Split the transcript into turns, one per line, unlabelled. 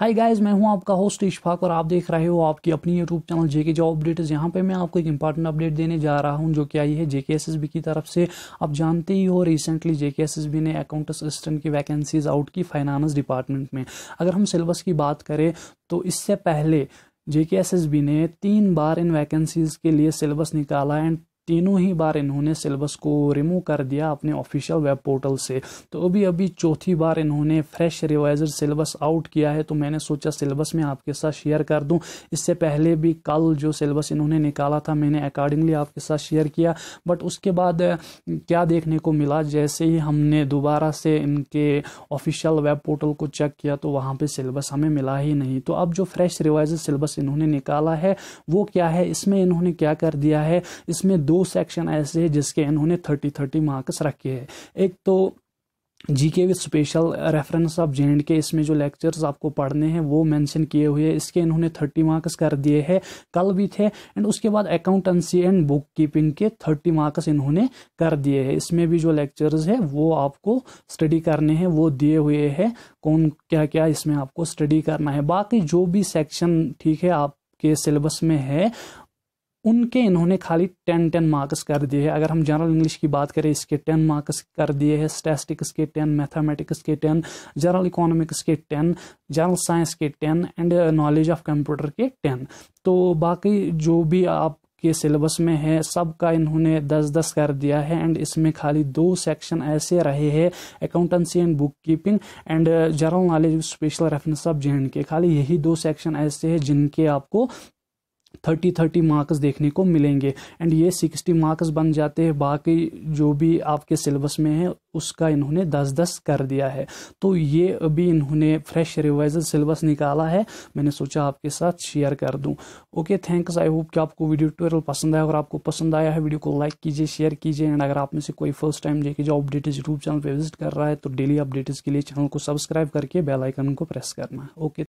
hi guys मैं हूं आपका होस्ट इशफाक और आप देख रहे हो आपकी अपनी YouTube channel JK job update यहां पे मैं आपको एक इंपॉर्टेंट अपडेट देने जा रहा हूं जो कि आई है जेके की तरफ से आप जानते ही हो रिसेंटली जेके ने अकाउंट असिस्टेंट की वैकेंसीज आउट की फाइनानस डिपार्टमेंट में अगर हम सिलेबस की बात करें तो इससे पहले जे ने तीन बार इन वैकेंसीज़ के लिए सिलेबस निकाला एंड तीनों ही बार इन्होंने सिलेबस को रिमूव कर दिया अपने ऑफिशियल वेब पोर्टल से तो अभी अभी चौथी बार इन्होंने फ्रेश रिवाइज सिलेबस आउट किया है तो मैंने सोचा सिलेबस में आपके साथ शेयर कर दूं इससे पहले भी कल जो सिलेबस इन्होंने निकाला था मैंने अकॉर्डिंगली आपके साथ शेयर किया बट उसके बाद क्या देखने को मिला जैसे ही हमने दोबारा से इनके ऑफिशियल वेब पोर्टल को चेक किया तो वहाँ पर सिलेबस हमें मिला ही नहीं तो अब जो फ्रेश रिवाइज सिलेबस इन्होंने निकाला है वो क्या है इसमें इन्होंने क्या कर दिया है इसमें दो सेक्शन ऐसे हैं जिसके इन्होंने थर्टी थर्टी मार्क्स रखे हैं एक तो G K with special reference of J and K इसमें जो लेक्चर्स आपको पढ़ने हैं वो मेंशन किए हुए हैं इसके इन्होंने थर्टी मार्क्स कर दिए हैं कल भी थे एंड उसके बाद अकाउंटेंसी एंड बुक कीपिंग के थर्टी मार्क्स इन्होंने कर दिए हैं इसमें भी जो लेक्चर्स है वो आपको स्टडी करने हैं वो दिए हुए हैं कौन क्या क्या इसमें आपको स्टडी करना है बाकी जो भी सेक्शन ठीक है आप के सिलेबस में है उनके इन्होंने खाली टेन टेन मार्क्स कर दिए हैं अगर हम जनरल इंग्लिश की बात करें इसके टेन मार्क्स कर दिए हैं स्टैटिस्टिक्स के टेन मैथमेटिक्स के टेन जनरल इकोनॉमिक्स के टेन जनरल साइंस के ten and knowledge of computer के टेन तो बाकी जो भी आप के सिलेबस में है सब का इन्होंने दस दस कर दिया है एंड इसमें खाली दो सेक्शन ऐसे रहे हैं accountancy and book keeping and general knowledge special reference of J K खाली यही दो सेक्शन ऐसे हैं जिनके आपको थर्टी थर्टी मार्क्स देखने को मिलेंगे एंड ये सिक्सटी मार्क्स बन जाते हैं बाकी जो भी आपके सिलेबस में है उसका इन्होंने दस दस कर दिया है तो ये अभी इन्होंने फ्रेश रिवाइजल सिलेबस निकाला है मैंने सोचा आपके साथ शेयर कर दूं ओके थैंक्स आई होप कि आपको वीडियो ट्यूटोरियल पसंद आया और आपको पसंद आया है वीडियो को लाइक कीजिए शेयर कीजिए एंड अगर आप में से कोई फर्स्ट टाइम देखे जो अपडेट यूट्यूब चैनल पर विजिट कर रहा है तो डेली अपडेट्स के लिए चैनल को सब्सक्राइब करके बेलाइकन को प्रेस करना ओके